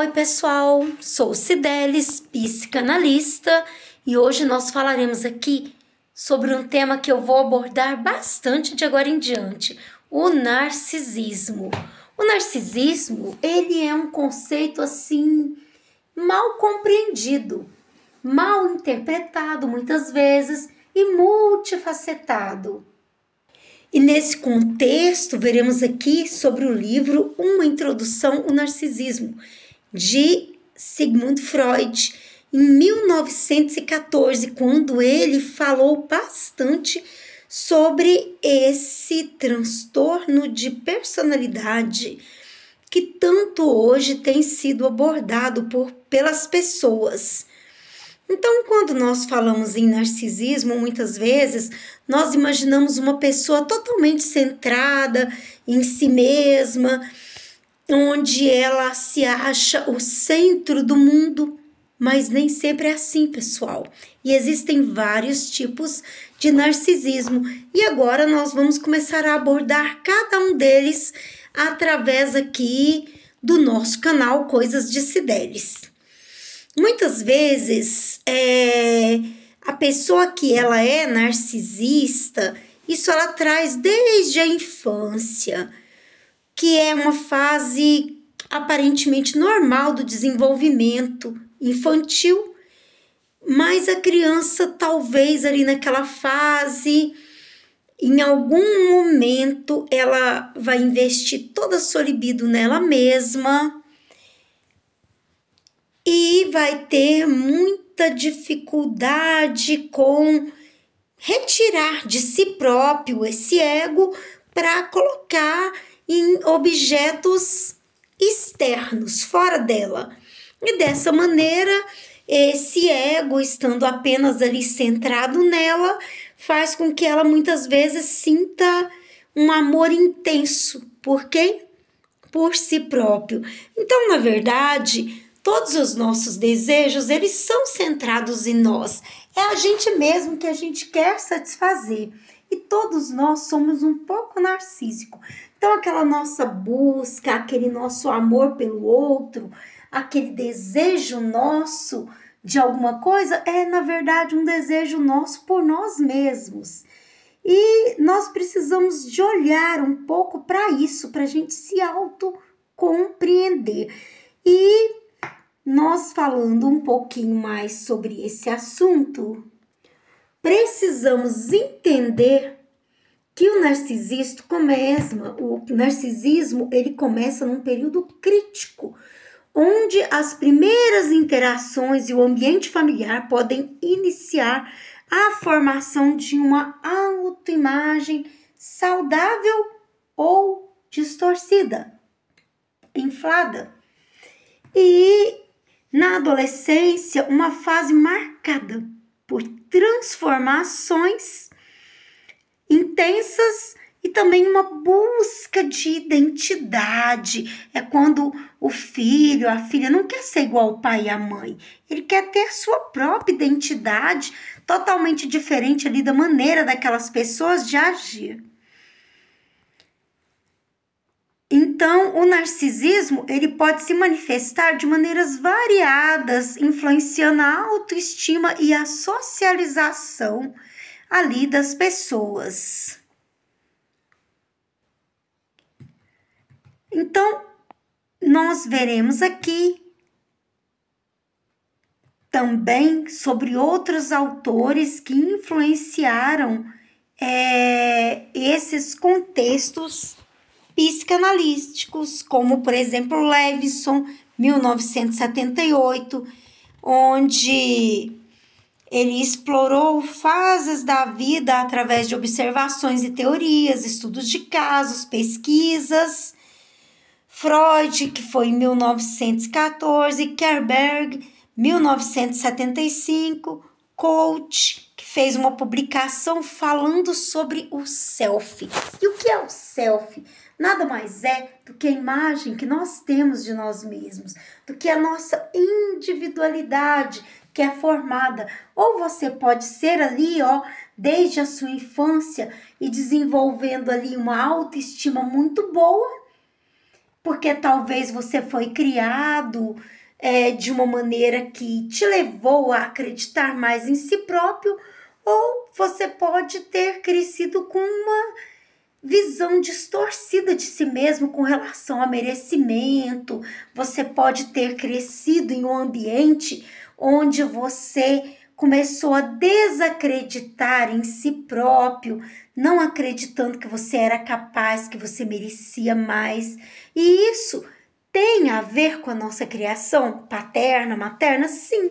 Oi, pessoal, sou Cideles, psicanalista, e hoje nós falaremos aqui sobre um tema que eu vou abordar bastante de agora em diante, o narcisismo. O narcisismo, ele é um conceito assim mal compreendido, mal interpretado muitas vezes e multifacetado. E nesse contexto, veremos aqui sobre o livro Uma Introdução ao Narcisismo, de Sigmund Freud em 1914, quando ele falou bastante sobre esse transtorno de personalidade que tanto hoje tem sido abordado por, pelas pessoas. Então, quando nós falamos em narcisismo, muitas vezes nós imaginamos uma pessoa totalmente centrada em si mesma, onde ela se acha o centro do mundo, mas nem sempre é assim, pessoal. E existem vários tipos de narcisismo, e agora nós vamos começar a abordar cada um deles através aqui do nosso canal Coisas de Cideles. Muitas vezes é, a pessoa que ela é narcisista, isso ela traz desde a infância que é uma fase aparentemente normal do desenvolvimento infantil, mas a criança talvez ali naquela fase, em algum momento, ela vai investir toda a sua libido nela mesma e vai ter muita dificuldade com retirar de si próprio esse ego para colocar em objetos externos, fora dela. E dessa maneira, esse ego, estando apenas ali centrado nela, faz com que ela muitas vezes sinta um amor intenso por quem? Por si próprio. Então, na verdade, todos os nossos desejos, eles são centrados em nós. É a gente mesmo que a gente quer satisfazer. E todos nós somos um pouco narcísicos. Então, aquela nossa busca, aquele nosso amor pelo outro, aquele desejo nosso de alguma coisa, é na verdade um desejo nosso por nós mesmos. E nós precisamos de olhar um pouco para isso, para a gente se auto-compreender. E nós falando um pouquinho mais sobre esse assunto, precisamos entender que o narcisista começa, o narcisismo ele começa num período crítico, onde as primeiras interações e o ambiente familiar podem iniciar a formação de uma autoimagem saudável ou distorcida, inflada. E na adolescência, uma fase marcada por transformações intensas e também uma busca de identidade. É quando o filho, a filha não quer ser igual ao pai e à mãe. Ele quer ter sua própria identidade, totalmente diferente ali da maneira daquelas pessoas de agir. Então, o narcisismo, ele pode se manifestar de maneiras variadas, influenciando a autoestima e a socialização ali das pessoas. Então, nós veremos aqui também sobre outros autores que influenciaram é, esses contextos psicanalísticos, como, por exemplo, Levison, 1978, onde ele explorou fases da vida através de observações e teorias, estudos de casos, pesquisas. Freud, que foi em 1914, Kerberg, 1975, Coach, que fez uma publicação falando sobre o self. E o que é o self? Nada mais é do que a imagem que nós temos de nós mesmos, do que a nossa individualidade, que é formada. Ou você pode ser ali, ó, desde a sua infância e desenvolvendo ali uma autoestima muito boa, porque talvez você foi criado é, de uma maneira que te levou a acreditar mais em si próprio, ou você pode ter crescido com uma visão distorcida de si mesmo com relação a merecimento. Você pode ter crescido em um ambiente onde você começou a desacreditar em si próprio, não acreditando que você era capaz, que você merecia mais. E isso tem a ver com a nossa criação paterna, materna, sim,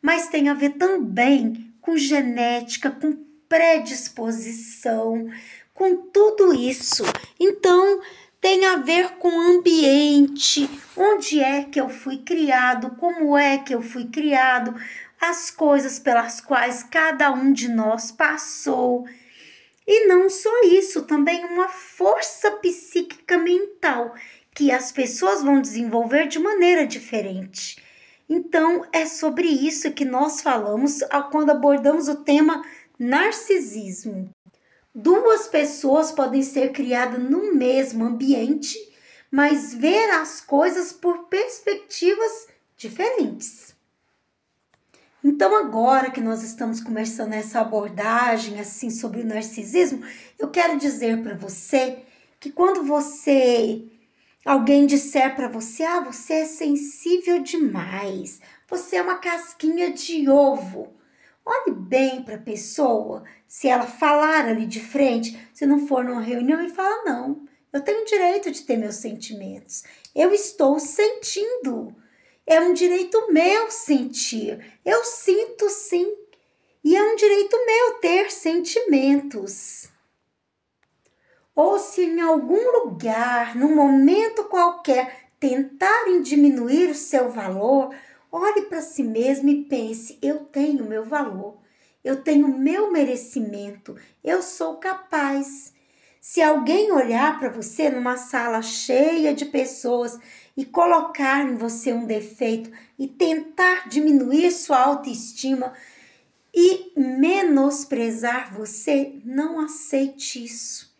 mas tem a ver também com genética, com predisposição, com tudo isso. Então, tem a ver com o ambiente, onde é que eu fui criado, como é que eu fui criado, as coisas pelas quais cada um de nós passou. E não só isso, também uma força psíquica mental que as pessoas vão desenvolver de maneira diferente. Então, é sobre isso que nós falamos quando abordamos o tema narcisismo. Duas pessoas podem ser criadas no mesmo ambiente, mas ver as coisas por perspectivas diferentes. Então, agora que nós estamos começando essa abordagem assim sobre o narcisismo, eu quero dizer para você que quando você alguém disser para você: "Ah, você é sensível demais, você é uma casquinha de ovo", Olhe bem para a pessoa, se ela falar ali de frente, se não for numa reunião e fala não. Eu tenho direito de ter meus sentimentos. Eu estou sentindo. É um direito meu sentir. Eu sinto sim. E é um direito meu ter sentimentos. Ou se em algum lugar, num momento qualquer, tentarem diminuir o seu valor, Olhe para si mesmo e pense: eu tenho meu valor, eu tenho meu merecimento, eu sou capaz. Se alguém olhar para você numa sala cheia de pessoas e colocar em você um defeito e tentar diminuir sua autoestima e menosprezar você, não aceite isso.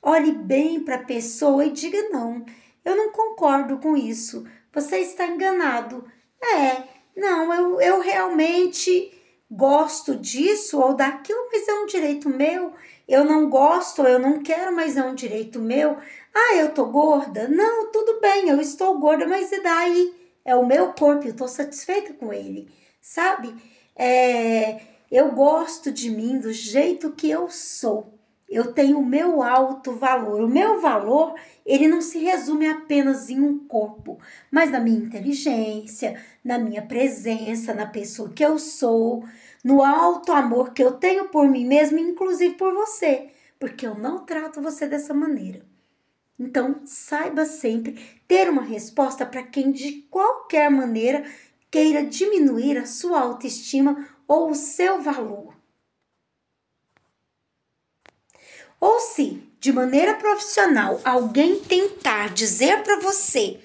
Olhe bem para a pessoa e diga: não, eu não concordo com isso. Você está enganado. É, não, eu, eu realmente gosto disso ou daquilo, mas é um direito meu. Eu não gosto, eu não quero, mas é um direito meu. Ah, eu tô gorda? Não, tudo bem, eu estou gorda, mas e daí? É o meu corpo, eu tô satisfeita com ele, sabe? É, eu gosto de mim do jeito que eu sou eu tenho o meu alto valor. O meu valor, ele não se resume apenas em um corpo, mas na minha inteligência, na minha presença, na pessoa que eu sou, no alto amor que eu tenho por mim mesma, inclusive por você, porque eu não trato você dessa maneira. Então, saiba sempre ter uma resposta para quem de qualquer maneira queira diminuir a sua autoestima ou o seu valor. Ou se, de maneira profissional, alguém tentar dizer para você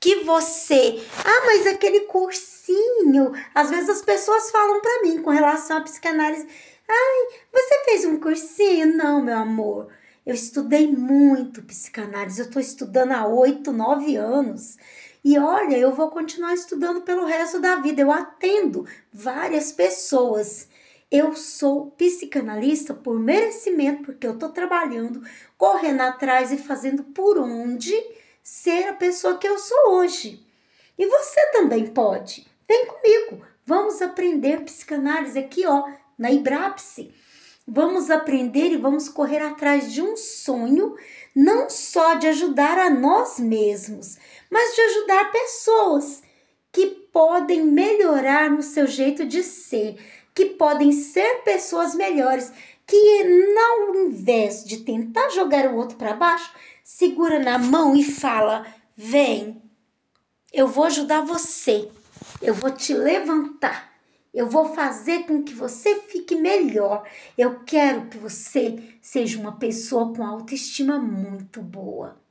que você, ah, mas aquele cursinho, às vezes as pessoas falam para mim com relação à psicanálise, ai, você fez um cursinho? Não, meu amor. Eu estudei muito psicanálise, eu estou estudando há oito, nove anos. E olha, eu vou continuar estudando pelo resto da vida. Eu atendo várias pessoas eu sou psicanalista por merecimento, porque eu estou trabalhando, correndo atrás e fazendo por onde ser a pessoa que eu sou hoje. E você também pode. Vem comigo. Vamos aprender psicanálise aqui, ó, na Ibrapse. Vamos aprender e vamos correr atrás de um sonho, não só de ajudar a nós mesmos, mas de ajudar pessoas que podem melhorar no seu jeito de ser, que podem ser pessoas melhores, que não, ao invés de tentar jogar o outro para baixo, segura na mão e fala: Vem, eu vou ajudar você, eu vou te levantar. Eu vou fazer com que você fique melhor. Eu quero que você seja uma pessoa com autoestima muito boa.